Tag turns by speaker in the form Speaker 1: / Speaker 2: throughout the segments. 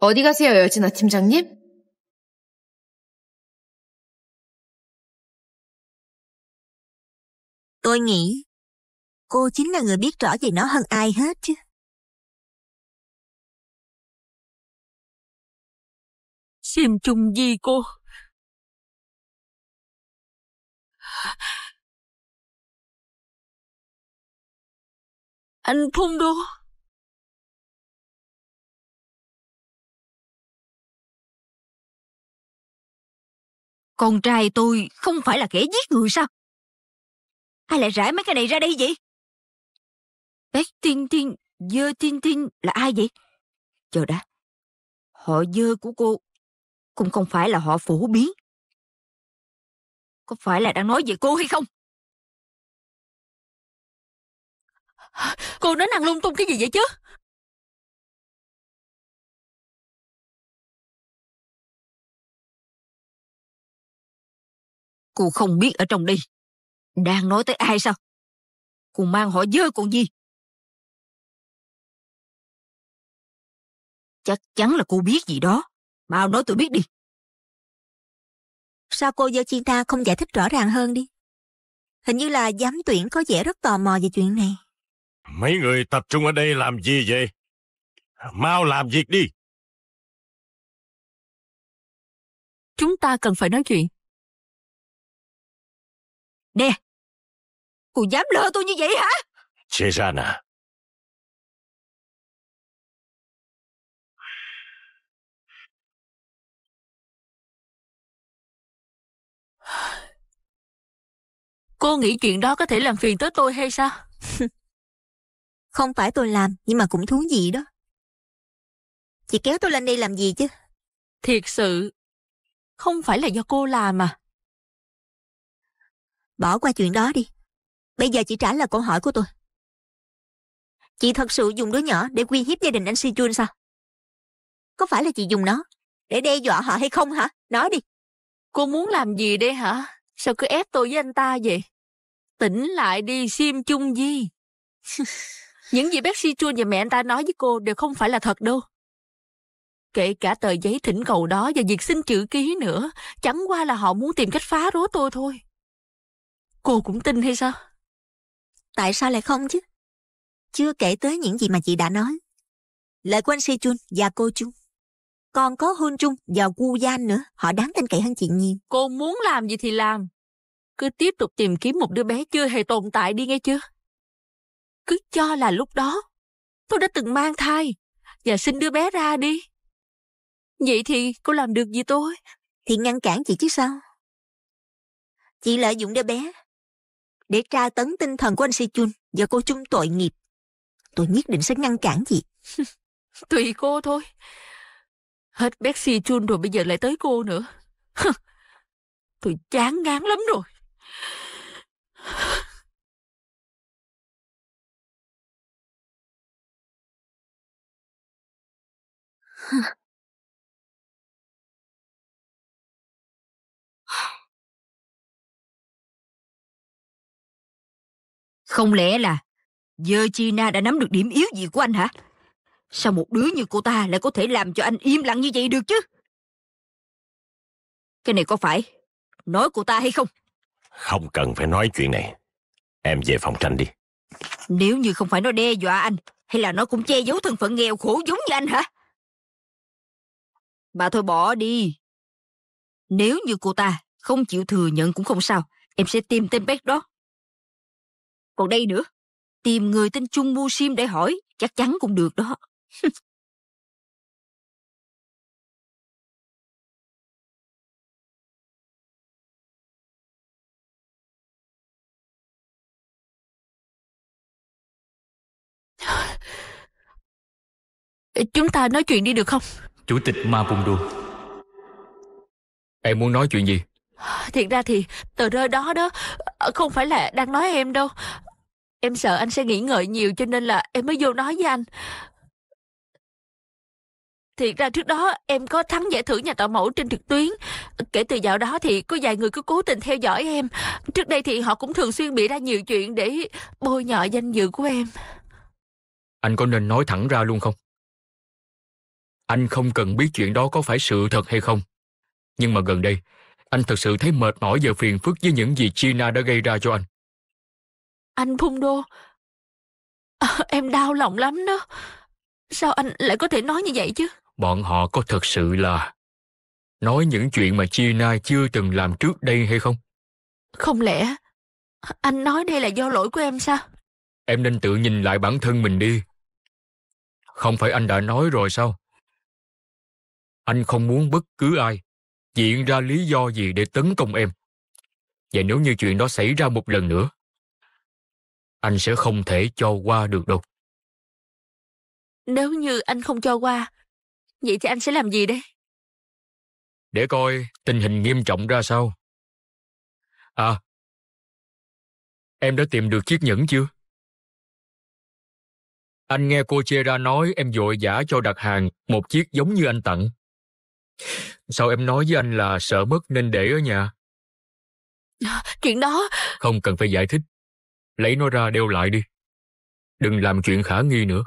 Speaker 1: 어디 가세요, 여진아 팀장님? Tôi nghĩ cô chính là người biết rõ về nó hơn ai hết chứ. xem chung gì cô. Anh Phung Đô. Con trai tôi không phải là kẻ giết người sao? Ai lại rải mấy cái này ra đây vậy? Bét Tiên Tiên, Dơ Tiên Tiên là ai vậy? Chờ đã, họ dơ của cô cũng không phải là họ phổ biến. Có phải là đang nói về cô hay không? Cô nói năng lung tung cái gì vậy chứ? Cô không biết ở trong đây. Đang nói tới ai sao? Cô mang họ dơ còn gì? Chắc chắn là cô biết gì đó. Mau nói tôi biết đi. Sao cô Yoshita không giải thích rõ ràng hơn đi? Hình như là giám tuyển có vẻ rất tò mò về chuyện này.
Speaker 2: Mấy người tập
Speaker 1: trung ở đây làm gì vậy? Mau làm việc đi. Chúng ta cần phải nói chuyện. Nè! Cô dám lỡ tôi như vậy hả? Chê Chezana, Cô nghĩ chuyện đó có thể làm phiền tới tôi hay sao? Không phải tôi làm, nhưng mà cũng thú vị đó. Chị kéo tôi lên đây làm gì chứ? Thiệt sự, không phải là do cô làm mà. Bỏ qua chuyện đó đi. Bây giờ chị trả lời câu hỏi của tôi. Chị thật sự dùng đứa nhỏ để uy hiếp gia đình anh Si Jun sao? Có phải là chị dùng nó
Speaker 3: để đe dọa họ hay không hả? Nói đi. Cô muốn làm gì đây hả? Sao cứ ép tôi với anh ta vậy? Tỉnh lại đi Sim Chung Di. Những gì Bác Betsy Chun và mẹ anh ta nói với cô đều không phải là thật đâu. Kể cả tờ giấy thỉnh cầu đó và việc xin chữ ký nữa, chẳng qua là họ muốn tìm cách phá rối tôi thôi.
Speaker 1: Cô cũng tin hay sao? Tại sao lại không chứ? Chưa kể tới những gì mà chị đã nói. Lời của anh Si Chun và cô Chung. Còn có Hôn Chung
Speaker 3: và Wu Yan nữa, họ đáng tin cậy hơn chị nhiều. Cô muốn làm gì thì làm, cứ tiếp tục tìm kiếm một đứa bé chưa hề tồn tại đi nghe chưa? Cứ cho là lúc đó, tôi đã từng mang thai và sinh đứa bé ra đi. Vậy thì cô làm được gì tôi? Thì ngăn cản chị chứ sao? Chị lợi dụng đứa bé để tra tấn tinh thần của anh Si Chun và cô chung tội nghiệp. Tôi nhất định sẽ ngăn cản chị. Tùy cô thôi. Hết bé Si Chun
Speaker 1: rồi bây giờ lại tới cô nữa. Tôi chán ngán lắm rồi. Không lẽ là Dơ China đã nắm được điểm yếu gì của anh hả? Sao một đứa như cô ta lại có thể làm cho anh im lặng như vậy được chứ? Cái này có phải nói cô ta hay không? Không cần phải nói chuyện này. Em về phòng tranh đi. Nếu như không phải nó đe dọa anh, hay là nó cũng che giấu thân phận nghèo khổ giống như anh hả? Bà thôi bỏ đi. Nếu như cô ta không chịu thừa nhận cũng không sao, em sẽ tìm tên bé đó. Còn đây nữa, tìm người tên Chung Mu Sim để hỏi, chắc chắn cũng được đó. Chúng ta nói chuyện đi được không? Chủ tịch Ma Bung Đu.
Speaker 2: Em muốn nói chuyện gì?
Speaker 3: Thiệt ra thì tờ rơi đó đó Không phải là đang nói em đâu Em sợ anh sẽ nghĩ ngợi nhiều Cho nên là em mới vô nói với anh Thiệt ra trước đó em có thắng giải thưởng nhà tạo mẫu trên trực tuyến Kể từ dạo đó thì có vài người cứ cố tình theo dõi em Trước đây thì họ cũng thường xuyên bị ra nhiều chuyện để bôi nhọ danh dự của em
Speaker 2: Anh có nên nói thẳng ra luôn không? Anh không cần biết chuyện đó có phải sự thật hay không. Nhưng mà gần đây, anh thật sự thấy mệt mỏi và phiền phức với những gì China đã gây ra cho anh.
Speaker 3: Anh Phung Đô, à, em đau lòng lắm đó. Sao anh lại có thể nói như vậy chứ?
Speaker 2: Bọn họ có thật sự là nói những chuyện mà China chưa từng làm trước đây hay không?
Speaker 3: Không lẽ anh nói đây là do lỗi của em sao?
Speaker 2: Em nên tự nhìn lại bản thân mình đi. Không phải anh đã nói rồi sao? anh không muốn bất cứ ai diện ra lý do gì để tấn công em và nếu như chuyện đó xảy ra một lần nữa anh sẽ không thể cho qua được đâu
Speaker 1: nếu như anh không cho qua vậy thì anh sẽ làm gì đấy để coi tình hình nghiêm trọng ra sao à em đã tìm được chiếc nhẫn chưa
Speaker 2: anh nghe cô chê ra nói em vội vã cho đặt hàng một chiếc giống như anh tặng Sao em nói với anh là sợ mất nên để ở nhà?
Speaker 1: À, chuyện đó... Không cần phải giải thích. Lấy nó ra đeo lại đi. Đừng làm chuyện khả nghi nữa.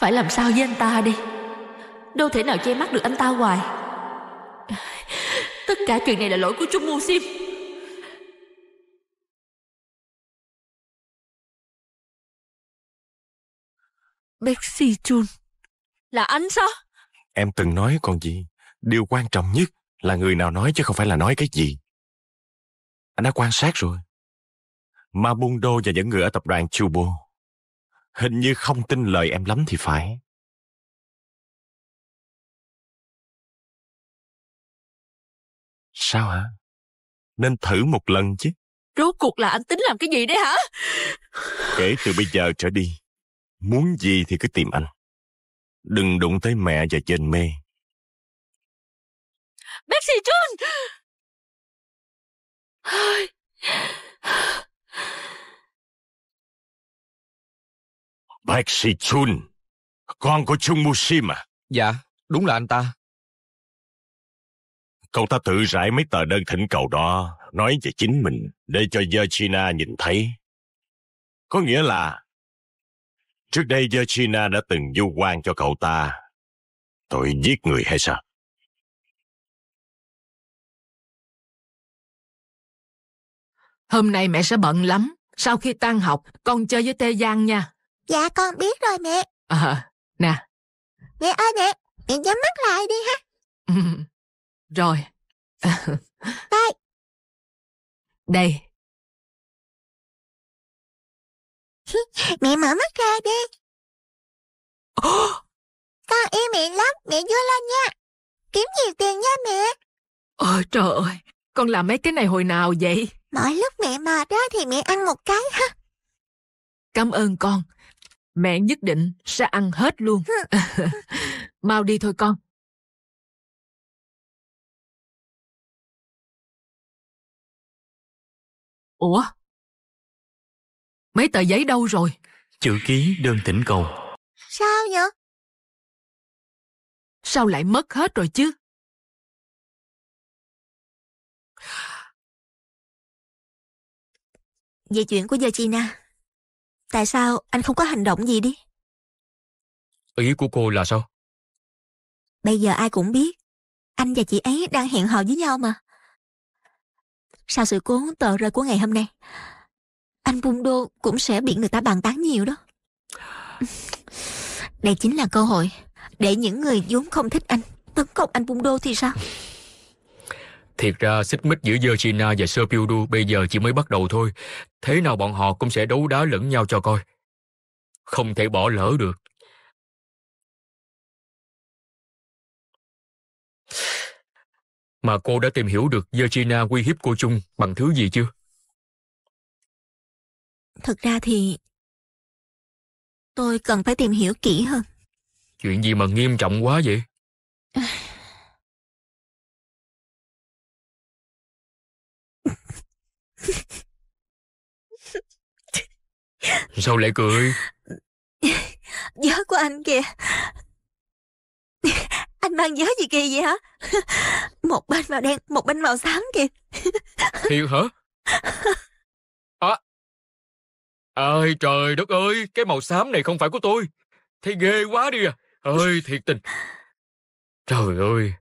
Speaker 1: Phải làm sao với anh ta đi Đâu thể nào che mắt được anh ta hoài Tất cả chuyện này là lỗi của Trung Mu Sim Bexi Chun Là anh sao Em từng nói còn gì
Speaker 2: Điều quan trọng nhất là người nào nói chứ không phải là nói cái gì Anh đã quan sát
Speaker 1: rồi Ma và những người ở tập đoàn Chubo Hình như không tin lời em lắm thì phải. Sao hả? Nên thử một lần chứ. Rốt cuộc là anh tính làm cái gì đấy hả?
Speaker 2: Kể từ bây giờ trở đi,
Speaker 1: muốn gì thì cứ tìm anh. Đừng đụng tới mẹ và trên mê. Bác sĩ John! Bác sĩ Chun, con của Chung Mushim à? Dạ, đúng là anh ta.
Speaker 2: Cậu ta tự rải mấy tờ đơn thỉnh cầu đó, nói về chính mình, để cho Georgina nhìn thấy. Có nghĩa là, trước
Speaker 1: đây Georgina đã từng du quan cho cậu ta. Tội giết người hay sao? Hôm nay mẹ sẽ bận lắm. Sau khi tan học, con chơi với Tê Giang nha. Dạ con biết rồi mẹ. Ờ, à, nè. Mẹ ơi mẹ, mẹ nhắm mắt lại đi ha. rồi. Đây. Đây. mẹ mở mắt ra đi. con yêu mẹ lắm, mẹ vui lên nha. Kiếm
Speaker 3: nhiều tiền nha mẹ. Ôi trời ơi, con làm mấy cái này hồi nào vậy? Mỗi lúc mẹ mệt đó thì mẹ ăn một cái ha. Cảm ơn con. Mẹ nhất
Speaker 1: định sẽ ăn hết luôn. Mau đi thôi con. Ủa? Mấy tờ giấy đâu rồi? Chữ ký đơn tỉnh cầu. Sao vậy? Sao lại mất hết rồi chứ? Về chuyện của Georgina, Tại sao anh không có hành động gì đi?
Speaker 2: Ý của cô là sao?
Speaker 1: Bây giờ ai cũng biết. Anh và chị ấy đang hẹn hò với nhau mà. Sau sự cố tờ rơi của
Speaker 3: ngày hôm nay, anh Bung Đô cũng sẽ bị người ta bàn tán nhiều đó. Đây chính là cơ hội để những người vốn không thích anh tấn công anh Bung Đô thì sao?
Speaker 2: Thiệt ra xích mích giữa Georgina và Sir bây giờ chỉ mới
Speaker 1: bắt đầu thôi. Thế nào bọn họ cũng sẽ đấu đá lẫn nhau cho coi. Không thể bỏ lỡ được. Mà cô đã tìm hiểu được Georgina uy hiếp cô chung bằng thứ gì chưa? Thật ra thì... Tôi cần phải tìm hiểu kỹ hơn. Chuyện gì mà nghiêm trọng quá vậy? Sao lại cười Gió của anh kìa Anh mang gió gì kì vậy hả
Speaker 3: Một bên màu đen Một bên màu xám kìa
Speaker 2: Thiệt hả À Ơi trời đất ơi Cái màu xám này không phải của
Speaker 1: tôi Thấy ghê quá đi à Ơi thiệt tình Trời ơi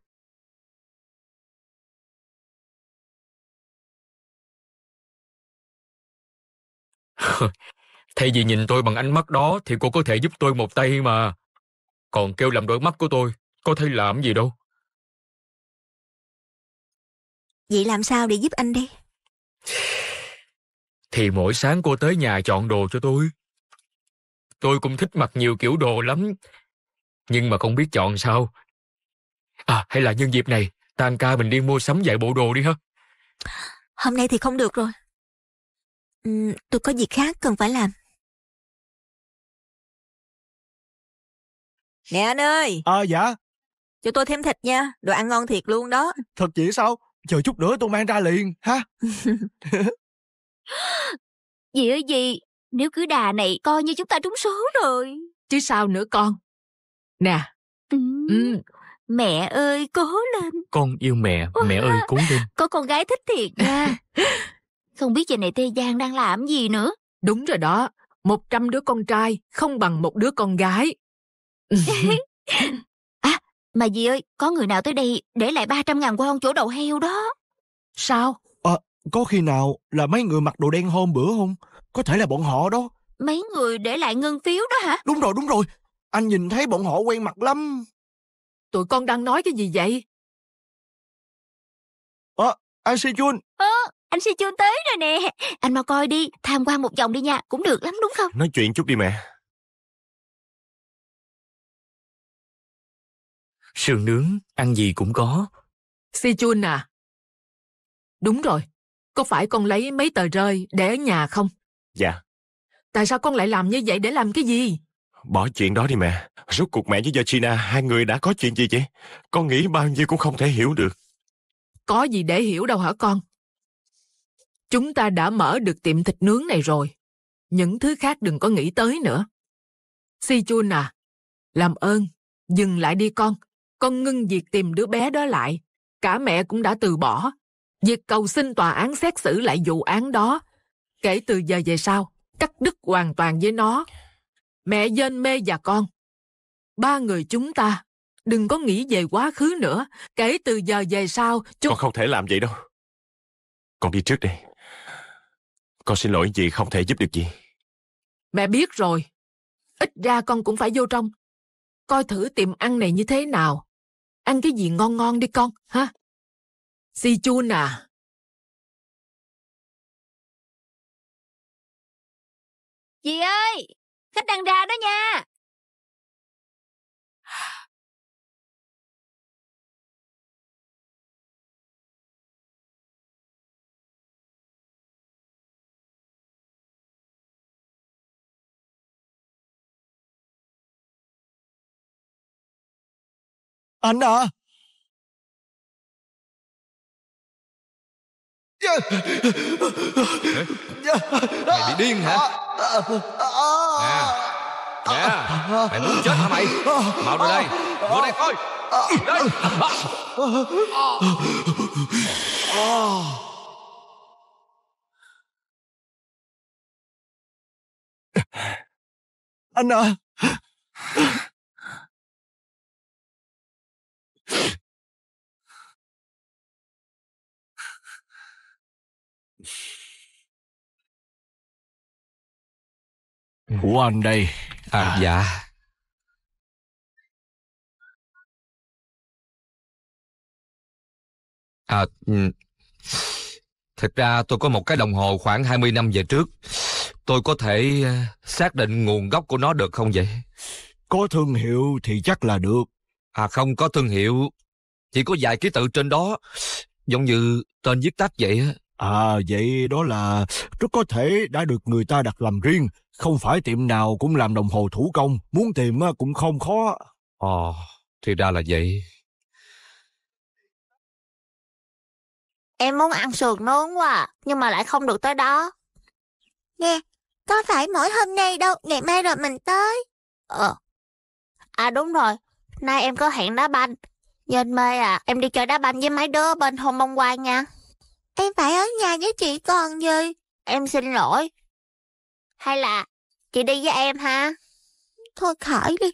Speaker 1: Thay vì nhìn tôi bằng ánh mắt đó thì cô có thể giúp
Speaker 2: tôi một tay mà. Còn kêu làm đôi mắt của tôi, có thể làm gì đâu.
Speaker 1: Vậy làm sao để giúp anh đây?
Speaker 2: Thì mỗi sáng cô tới nhà chọn đồ cho tôi. Tôi cũng thích mặc nhiều kiểu đồ lắm, nhưng mà không biết chọn sao. À, hay là nhân dịp này, tan ca mình đi mua sắm vài bộ đồ đi ha.
Speaker 1: Hôm nay thì không được rồi, Ừ, tôi có việc khác cần phải làm. Nè anh ơi, Ờ dạ, cho tôi thêm thịt nha, đồ ăn ngon thiệt luôn đó. thật vậy sao? Chờ chút nữa tôi mang ra liền, ha?
Speaker 3: Dì ơi dì, nếu cứ đà này coi như chúng ta trúng số rồi. chứ sao nữa con. Nè, ừ, ừ. Mẹ ơi, cố lên,
Speaker 2: con yêu mẹ, mẹ ơi cố lên.
Speaker 3: có con gái thích thiệt nha. không biết giờ này Tê Giang đang làm gì nữa. Đúng rồi đó, một trăm đứa con trai không bằng một đứa con gái. à, mà dì ơi, có người nào tới đây để lại 300 ngàn won chỗ đầu heo đó. Sao?
Speaker 2: à, có khi nào là mấy
Speaker 3: người mặc đồ đen
Speaker 2: hôm bữa không? Có thể là bọn họ đó.
Speaker 3: Mấy người để lại ngân phiếu đó hả? Đúng rồi,
Speaker 1: đúng rồi. Anh nhìn thấy bọn họ quen mặt lắm. Tụi con đang nói cái gì vậy? Ờ, à, anh Sejun Chun. à, anh si chưa tới rồi nè anh mau coi đi tham quan một vòng đi nha cũng được lắm đúng không nói chuyện chút đi mẹ sườn nướng ăn gì cũng có si chun à đúng rồi có phải con lấy mấy tờ
Speaker 3: rơi để ở nhà không dạ tại sao con lại làm như vậy để làm cái gì
Speaker 2: bỏ chuyện đó đi mẹ rốt cuộc mẹ với georgina hai người đã có chuyện gì vậy con nghĩ bao nhiêu cũng không
Speaker 3: thể hiểu được có gì để hiểu đâu hả con Chúng ta đã mở được tiệm thịt nướng này rồi. Những thứ khác đừng có nghĩ tới nữa. Si Chun à, làm ơn, dừng lại đi con. Con ngưng việc tìm đứa bé đó lại. Cả mẹ cũng đã từ bỏ. Việc cầu xin tòa án xét xử lại vụ án đó. Kể từ giờ về sau, cắt đứt hoàn toàn với nó. Mẹ dên mê và con. Ba người chúng ta, đừng có nghĩ về quá khứ nữa. Kể từ giờ về sau,
Speaker 2: chúng... Con không thể làm vậy đâu. Con đi trước đây. Con xin lỗi vì không thể giúp được gì.
Speaker 3: Mẹ biết rồi. Ít ra
Speaker 1: con cũng phải vô trong. Coi thử tiệm ăn này như thế nào. Ăn cái gì ngon ngon đi con, ha? Si chun à. Dì ơi, khách đang ra đó nha. Anh à dạ. Dạ. Mày bị điên hả à, à, à. Nè Nè Mày muốn chết hả mày Mau ra đây Vô đây thôi Đây Anh à của ừ. anh đây à, à. dạ à ừ. Thật ra tôi có một cái đồng hồ
Speaker 2: khoảng 20 năm về trước. Tôi có thể ờ, xác định nguồn gốc của nó được không vậy? Có thương hiệu thì chắc là được. À không có thương hiệu, chỉ có vài ký tự trên đó. Giống như tên viết tắt vậy. À, vậy đó là rất có thể đã được người ta đặt làm riêng, không phải tiệm nào cũng làm đồng hồ thủ công, muốn tìm cũng không khó. Ồ, ờ, thì ra là vậy.
Speaker 1: Em muốn ăn sườn nướng quá, à, nhưng mà lại không được tới đó. Nè, có phải mỗi hôm nay đâu, ngày mai rồi mình tới.
Speaker 3: Ờ. À đúng rồi, nay em có hẹn đá banh. Nhân mê à, em đi chơi đá banh với mấy đứa bên hôm mong qua nha. Em phải ở nhà với chị còn gì?
Speaker 1: Em xin lỗi. Hay là chị đi với em ha? Thôi khỏi đi.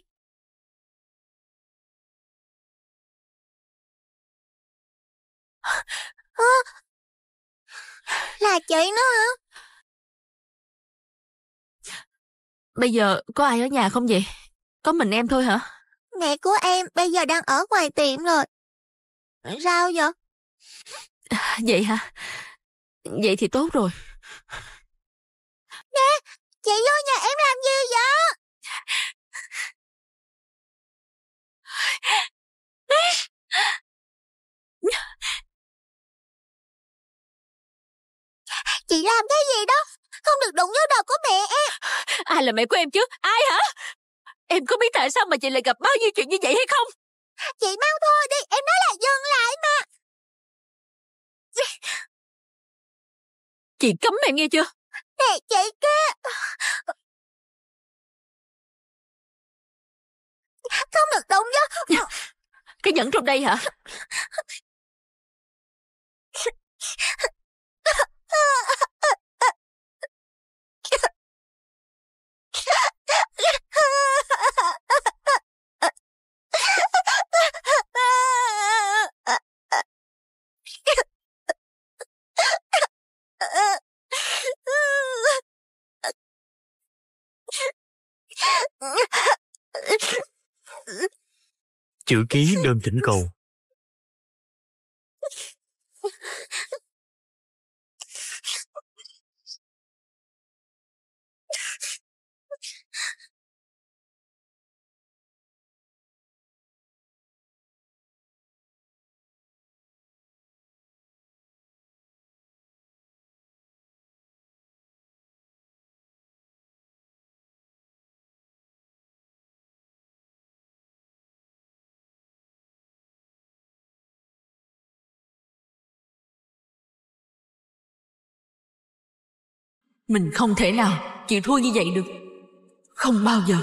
Speaker 1: là chị nó hả? Bây giờ có ai ở nhà không vậy? Có mình em thôi hả? Mẹ của em bây giờ đang ở ngoài tiệm rồi.
Speaker 3: Sao vậy? À, vậy hả? Vậy thì tốt rồi.
Speaker 1: Nè, chị vô nhà em làm gì vậy? Chị làm cái gì đó? Không được đụng vô đầu của mẹ em. Ai là mẹ của em chứ? Ai hả? Em có biết tại sao mà chị lại gặp bao nhiêu chuyện như vậy hay không? Chị mau thôi đi, em nói là dừng lại mà. Chị cấm em nghe chưa? Thầy chị kia. Không được động đó. Cái nhẫn trong đây hả? chữ ký đơn thỉnh cầu Mình không thể nào chịu thua như vậy được. Không bao giờ.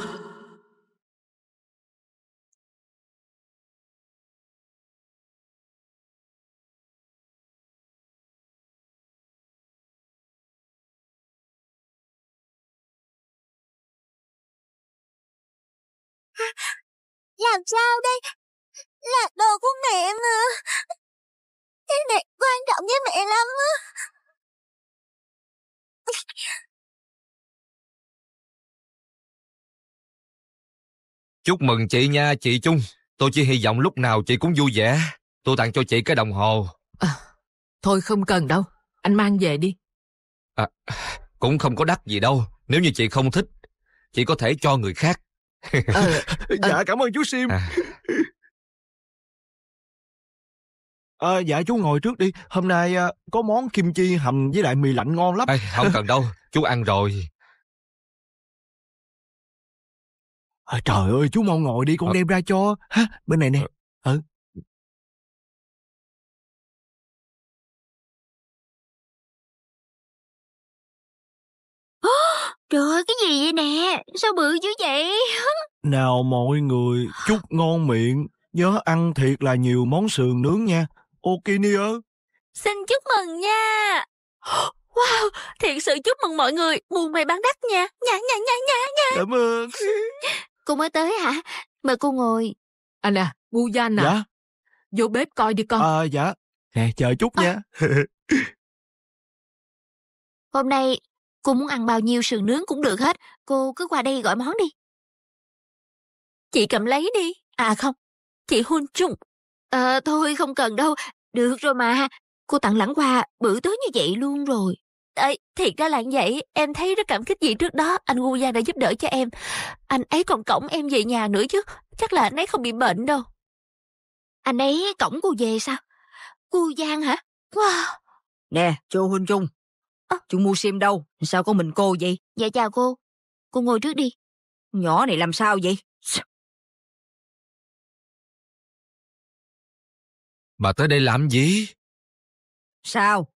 Speaker 1: Làm sao đây? Là đồ của mẹ mà. Cái này quan trọng với mẹ lắm á. Chúc mừng chị nha, chị Chung. Tôi chỉ hy vọng lúc nào chị cũng vui vẻ. Tôi tặng
Speaker 2: cho chị cái đồng hồ. À,
Speaker 3: thôi không cần đâu, anh mang về đi.
Speaker 2: À, cũng không có đắt gì đâu, nếu như chị không thích, chị có thể cho người khác. À,
Speaker 1: dạ, à, cảm ơn chú Sim. À. À, dạ chú ngồi trước đi, hôm nay à, có món kim chi hầm với lại mì lạnh ngon lắm. Ê, không cần đâu, chú ăn rồi. À, trời ơi, chú mau ngồi đi, con à. đem ra cho. Ha, bên này nè. Ừ. Trời ơi, cái gì vậy nè? Sao bự dữ vậy?
Speaker 2: Nào mọi người, chúc ngon miệng. Nhớ ăn thiệt là nhiều món sườn nướng nha. Okinia.
Speaker 3: Xin chúc mừng nha. Wow, thiệt sự chúc mừng mọi người, buồn mày bán đắt nha. Nha nha nha nha nha. Cảm ơn. cô
Speaker 1: mới tới hả? Mời cô ngồi. Anh à, Bujan à. Dạ. Vô bếp coi đi con. À, dạ. Nè, chờ chút à. nha. Hôm nay cô muốn ăn bao nhiêu sườn nướng cũng được hết. Cô cứ qua đây gọi món đi. Chị cầm lấy đi. À không, chị hôn chung à, thôi không cần đâu. Được rồi mà. Cô tặng lãng hoa bữa tối như vậy luôn rồi. Ê, thiệt
Speaker 3: ra là vậy, em thấy rất cảm kích gì trước đó anh Ngu Giang đã giúp đỡ cho em. Anh ấy còn cổng em về nhà nữa chứ, chắc là anh ấy không bị bệnh đâu. Anh ấy cổng cô về sao? Cô Giang hả? Wow. Nè, Chu Huynh Trung. À. Chú mua sim
Speaker 1: đâu? Sao có mình cô vậy? Dạ chào cô. Cô ngồi trước đi. Nhỏ này làm sao vậy? Bà tới đây làm gì? Sao?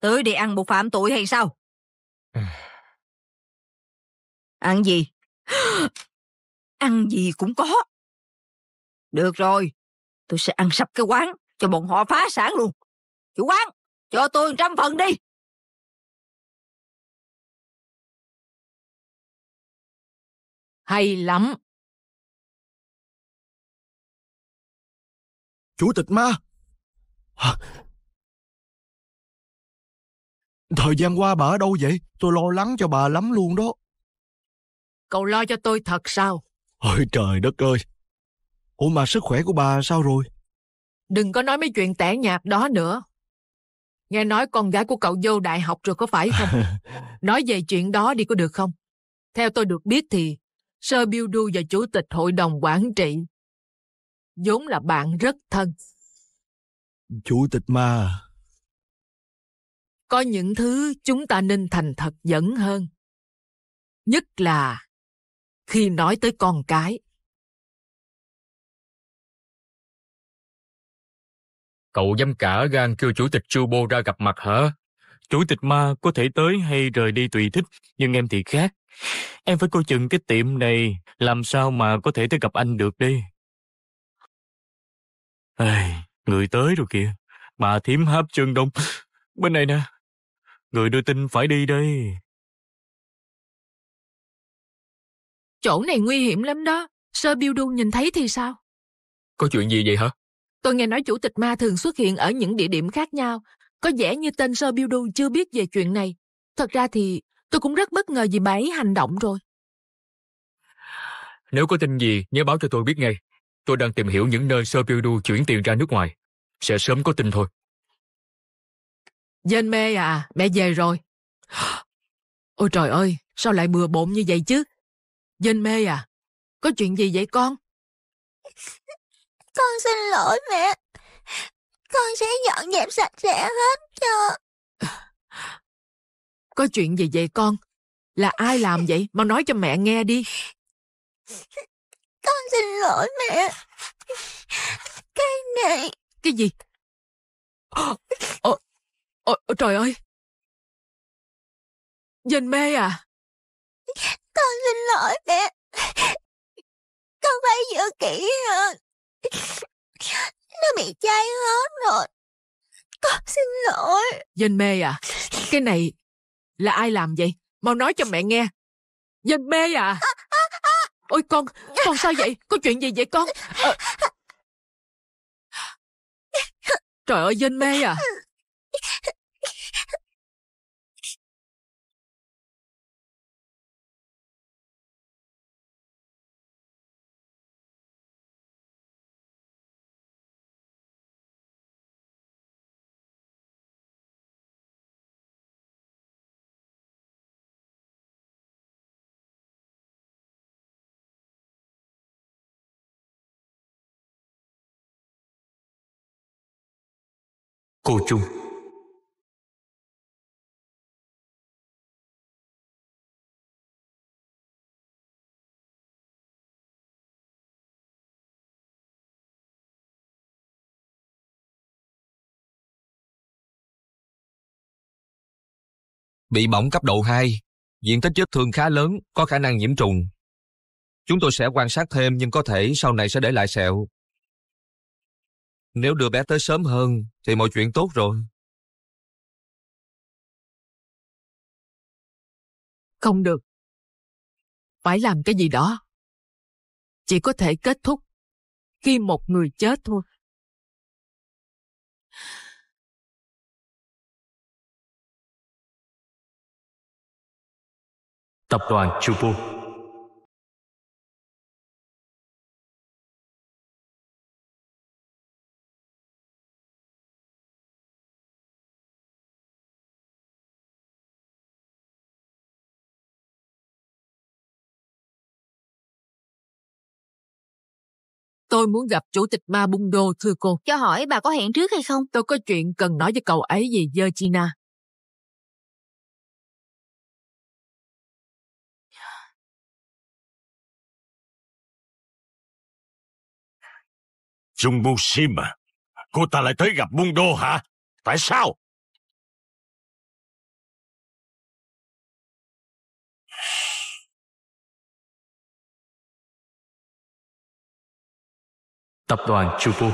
Speaker 1: Tới để ăn một phạm tội hay sao? ăn gì? ăn gì cũng có. Được rồi, tôi sẽ ăn sập cái quán cho bọn họ phá sản luôn. Chủ quán, cho tôi trăm phần đi. Hay lắm. Chủ tịch ma, Thời gian qua bà ở đâu vậy? Tôi lo lắng cho bà lắm luôn đó. Cậu lo cho tôi thật sao?
Speaker 2: Ôi trời đất ơi! Ủa mà sức khỏe của bà sao rồi?
Speaker 3: Đừng có nói mấy chuyện tẻ nhạt đó nữa. Nghe nói con gái của cậu vô đại học rồi có phải không? nói về chuyện đó đi có được không? Theo tôi được biết thì Sơ Biêu đu và Chủ tịch Hội đồng Quản trị vốn là bạn rất thân.
Speaker 2: Chủ tịch ma.
Speaker 3: Có những thứ chúng ta nên
Speaker 1: thành thật dẫn hơn. Nhất là khi nói tới con cái. Cậu dám cả gan kêu chủ tịch Chubo ra gặp mặt hả? Chủ tịch ma có thể tới hay
Speaker 2: rời đi tùy thích, nhưng em thì khác. Em phải coi chừng cái tiệm này, làm sao mà có thể tới gặp anh được đi. Ây, Người tới rồi
Speaker 1: kìa. Bà thím háp chân đông. Bên này nè. Người đưa tin phải đi đây. Chỗ này nguy hiểm lắm đó. Sơ Biêu Đun nhìn thấy thì sao? Có chuyện gì vậy hả? Tôi nghe nói chủ tịch ma thường
Speaker 3: xuất hiện ở những địa điểm khác nhau. Có vẻ như tên Sơ Biêu Đun chưa biết về chuyện này. Thật ra thì tôi cũng rất bất ngờ vì bà ấy hành động rồi.
Speaker 2: Nếu có tin gì, nhớ báo cho tôi biết ngay. Tôi đang tìm hiểu những nơi Sơ Biêu Đu chuyển tiền ra nước ngoài sẽ sớm có tin thôi
Speaker 1: Dên mê à, mẹ về rồi. Ôi trời ơi, sao lại bừa bộn như vậy chứ? Dên mê à, có chuyện gì vậy con? Con xin lỗi mẹ. Con sẽ dọn dẹp sạch sẽ hết cho. Có
Speaker 3: chuyện gì vậy con? Là ai làm vậy? Mau nói cho mẹ nghe đi.
Speaker 1: Con xin lỗi mẹ. Cái này cái gì? Ôi, ôi, trời ơi! Dên mê à? Con xin lỗi mẹ. Con phải giữ kỹ hơn. Nó bị cháy hết rồi. Con xin lỗi.
Speaker 3: Dên mê à? Cái này là ai làm vậy? Mau nói cho mẹ nghe. Dên mê à? À, à, à? Ôi con,
Speaker 1: con sao vậy? Có chuyện gì vậy con? Ờ, Trời ơi, dên mê à Cô Trung Bị bỏng cấp độ 2, diện tích vết thương khá lớn, có khả năng nhiễm trùng. Chúng tôi sẽ quan sát thêm nhưng có thể sau này sẽ để lại sẹo. Nếu đưa bé tới sớm hơn, thì mọi chuyện tốt rồi. Không được. Phải làm cái gì đó. Chỉ có thể kết thúc khi một người chết thôi. Tập đoàn Chupu Tôi muốn gặp chủ tịch Ma Bung Đô, thưa cô. Cho hỏi bà có hẹn trước hay không? Tôi có chuyện cần nói với cậu ấy về Georgina. Jung à cô ta lại tới gặp Bung Đô hả? Tại sao? Tập đoàn Chupu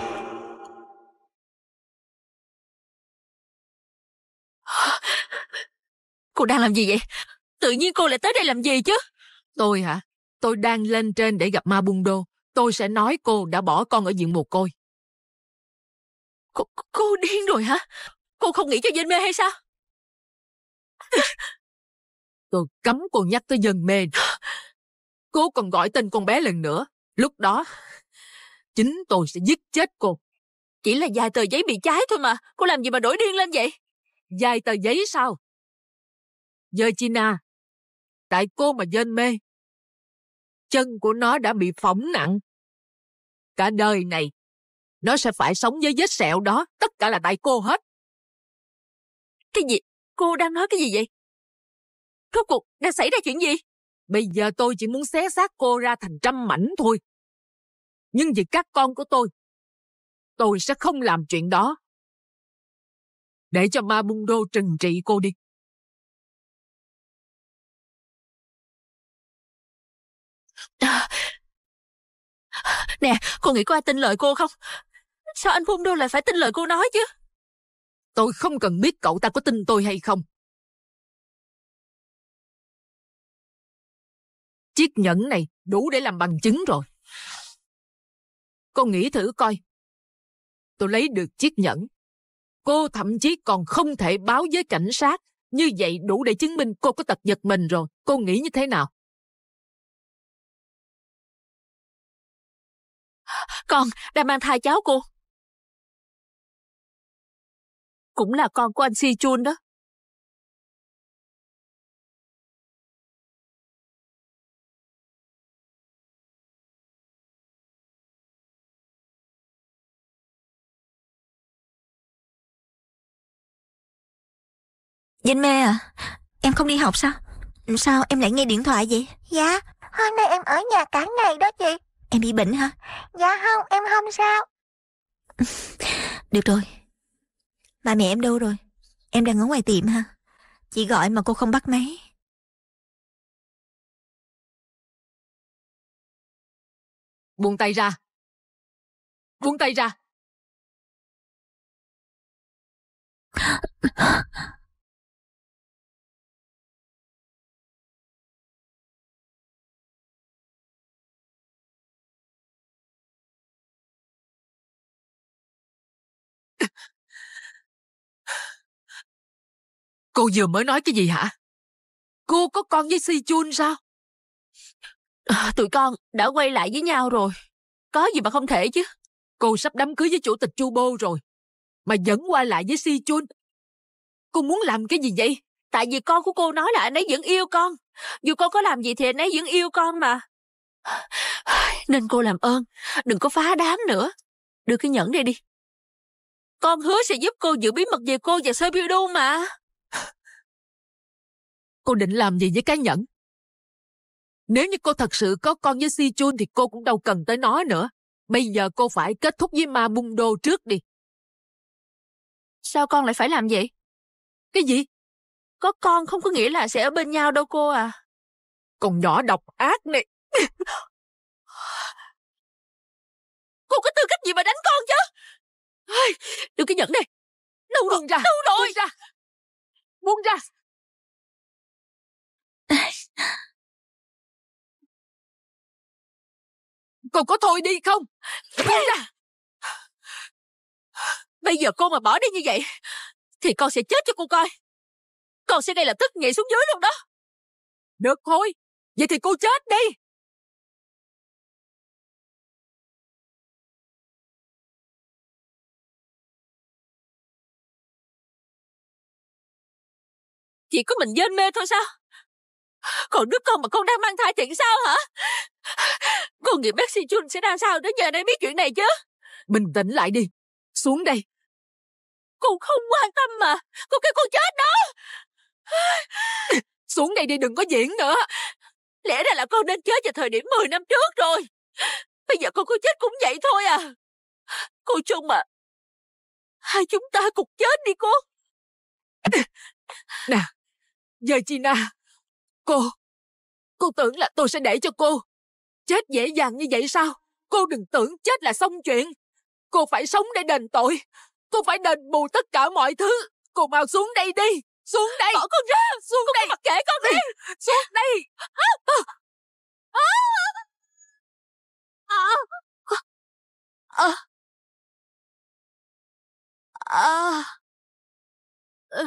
Speaker 1: Cô đang làm gì vậy? Tự nhiên cô lại tới đây làm gì chứ? Tôi hả? Tôi đang lên trên để gặp Ma
Speaker 3: Bung Đô. Tôi sẽ nói cô đã bỏ con ở diện mồ côi.
Speaker 1: Cô, cô điên rồi hả? Cô không nghĩ cho dân mê hay sao?
Speaker 3: Tôi cấm cô nhắc tới dân mê. Cô còn gọi tên con bé lần nữa. Lúc đó Chính tôi sẽ giết chết cô. Chỉ là vài tờ giấy bị cháy thôi mà. Cô làm gì mà đổi điên lên vậy? Vài tờ giấy sao?
Speaker 1: china tại cô mà dên mê. Chân của nó đã bị phỏng nặng. Cả đời này, nó sẽ phải sống với vết sẹo đó. Tất cả là tại cô hết. Cái gì? Cô đang nói cái gì vậy? Rốt cuộc đã xảy ra chuyện gì? Bây giờ tôi chỉ muốn xé xác cô ra thành trăm mảnh thôi. Nhưng vì các con của tôi, tôi sẽ không làm chuyện đó. Để cho ma bung đô trừng trị cô đi. nè, cô nghĩ có ai tin lời cô không? Sao anh Bung Đô lại phải tin lời cô nói chứ? Tôi không cần biết cậu ta có tin tôi hay không. Chiếc nhẫn này đủ để làm bằng chứng rồi. Cô nghĩ thử coi. Tôi lấy được chiếc nhẫn. Cô thậm chí còn không thể báo với cảnh sát. Như vậy đủ để chứng minh cô có tật giật mình rồi. Cô nghĩ như thế nào? Con đang mang thai cháu cô. Cũng là con của anh Si Chun đó. Dinh mê à, em không đi học sao? Sao em lại nghe điện thoại vậy? Dạ, hôm nay em ở nhà cả ngày đó chị.
Speaker 3: Em bị bệnh hả? Dạ không, em không sao. Được rồi.
Speaker 1: Ba mẹ em đâu rồi? Em đang ở ngoài tiệm ha. Chị gọi mà cô không bắt máy. Buông tay ra. Buông tay ra. Cô vừa mới nói cái gì hả? Cô có con với Si Chun sao? À, tụi con đã quay lại với
Speaker 3: nhau rồi. Có gì mà không thể chứ. Cô sắp đám cưới với chủ tịch Chu Bô rồi. Mà vẫn qua lại với Si Chun. Cô muốn làm cái gì vậy? Tại vì con của cô nói là anh ấy vẫn yêu con. Dù con có làm gì thì anh ấy vẫn yêu con mà.
Speaker 1: Nên cô làm ơn, đừng có phá đám nữa. Đưa cái nhẫn đây đi.
Speaker 3: Con hứa sẽ giúp cô giữ bí mật về cô và Sơ Biêu Đô mà. Cô định làm gì với cái nhẫn? Nếu như cô thật sự có con với Si Chun thì cô cũng
Speaker 1: đâu cần tới nó nữa. Bây giờ cô phải kết thúc với ma bung đô trước đi. Sao con lại phải làm vậy? Cái gì? Có con không có nghĩa là sẽ ở bên nhau đâu cô à. Con nhỏ độc ác này. cô có tư cách gì mà đánh con chứ? Đưa cái nhẫn đi. Đâu rồi, ra, đâu rồi. Buông ra, buông ra. Cô có thôi đi không? Đi ra! Bây giờ cô mà bỏ đi như vậy Thì con sẽ chết cho cô coi Con sẽ ngay lập tức nhảy xuống dưới luôn đó Được thôi Vậy thì cô chết đi Chỉ có mình dên mê thôi sao còn đứa con mà con đang mang thai thì sao hả? Con nghĩ
Speaker 3: bác sĩ Jun sẽ ra sao để giờ đây biết chuyện này chứ? Bình tĩnh lại đi. Xuống đây. Con không quan tâm mà. Con kêu con chết đó. Xuống đây đi đừng có diễn nữa. Lẽ ra là con nên chết vào thời điểm 10 năm trước rồi.
Speaker 1: Bây giờ con có chết cũng vậy thôi à. Cô Trung à. Hai chúng ta cùng chết đi cô. Nè. Giờ Gina.
Speaker 3: Cô, cô tưởng là tôi sẽ để cho cô chết dễ dàng như vậy sao? Cô đừng tưởng chết là xong chuyện. Cô phải sống để đền tội. Cô phải đền bù tất cả mọi thứ. Cô mau xuống đây đi. Xuống đây. Bỏ con ra. Xuống con đây. Mặc kệ
Speaker 1: con đi. Xuống đây. À. À. À. À. À.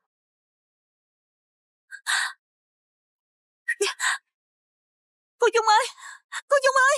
Speaker 1: Cô Dung ơi! Cô Dung ơi!